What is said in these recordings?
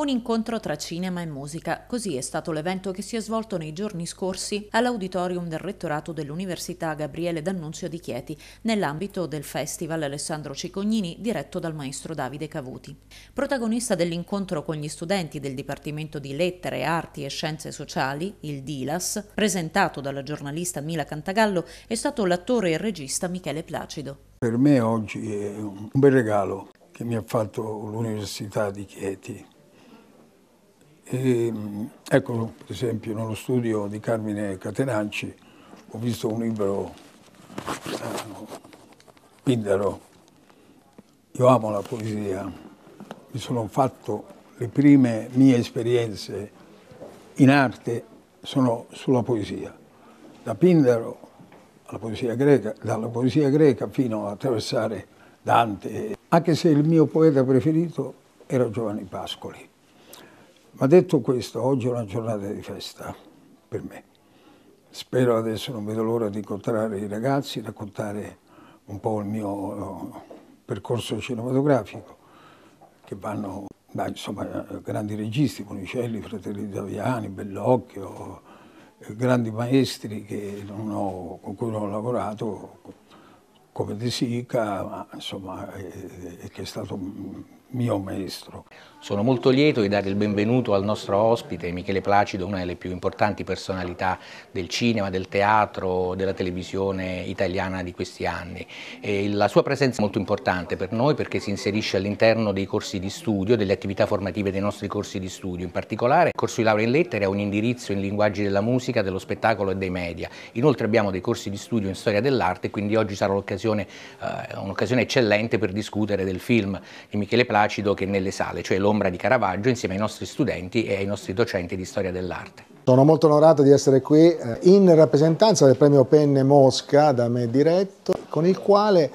un incontro tra cinema e musica. Così è stato l'evento che si è svolto nei giorni scorsi all'auditorium del rettorato dell'Università Gabriele D'Annunzio di Chieti, nell'ambito del Festival Alessandro Cicognini diretto dal maestro Davide Cavuti. Protagonista dell'incontro con gli studenti del Dipartimento di Lettere, Arti e Scienze Sociali, il DILAS, presentato dalla giornalista Mila Cantagallo, è stato l'attore e il regista Michele Placido. Per me oggi è un bel regalo che mi ha fatto l'Università di Chieti e, ehm, ecco, per esempio, nello studio di Carmine Catenacci ho visto un libro, Pindaro, io amo la poesia, mi sono fatto le prime mie esperienze in arte sono sulla poesia, da Pindaro alla poesia greca, dalla poesia greca fino a attraversare Dante, anche se il mio poeta preferito era Giovanni Pascoli. Ma detto questo, oggi è una giornata di festa per me. Spero adesso, non vedo l'ora di incontrare i ragazzi, raccontare un po' il mio eh, percorso cinematografico, che vanno da insomma, grandi registi, Monicelli, Fratelli Daviani, Bellocchio, eh, grandi maestri ho, con cui non ho lavorato, come De Sica, ma, insomma, e, eh, e che è stato mio maestro. Sono molto lieto di dare il benvenuto al nostro ospite Michele Placido, una delle più importanti personalità del cinema, del teatro, della televisione italiana di questi anni. E la sua presenza è molto importante per noi perché si inserisce all'interno dei corsi di studio, delle attività formative dei nostri corsi di studio. In particolare il corso di laurea in lettere ha un indirizzo in linguaggi della musica, dello spettacolo e dei media. Inoltre abbiamo dei corsi di studio in storia dell'arte, quindi oggi sarà eh, un'occasione un eccellente per discutere del film di Michele Placido Placido che nelle sale, cioè l'ombra di Caravaggio insieme ai nostri studenti e ai nostri docenti di storia dell'arte. Sono molto onorato di essere qui eh, in rappresentanza del premio Penne Mosca da me diretto, con il quale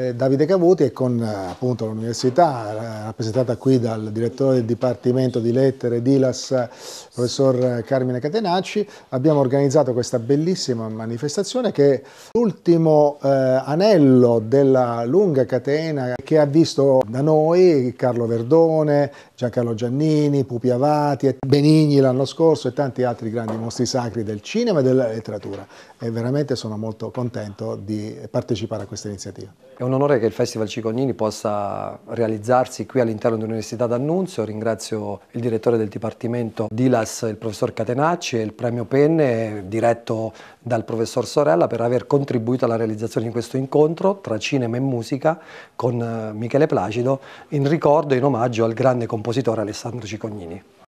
eh, Davide Cavuti e con eh, appunto l'università, eh, rappresentata qui dal direttore del Dipartimento di Lettere d'ILAS, professor Carmine Catenacci, abbiamo organizzato questa bellissima manifestazione che è l'ultimo eh, anello della lunga catena che ha visto da noi Carlo Verdone, Giancarlo Giannini, Pupi Avati, Benigni l'anno scorso e tanti altri grandi mostri sacri del cinema e della letteratura e veramente sono molto contento di partecipare a questa iniziativa un onore che il Festival Cicognini possa realizzarsi qui all'interno dell'Università d'Annunzio. Ringrazio il direttore del Dipartimento DILAS, il professor Catenacci e il premio Penne diretto dal professor Sorella per aver contribuito alla realizzazione di questo incontro tra cinema e musica con eh, Michele Placido in ricordo e in omaggio al grande compositore Alessandro Cicognini.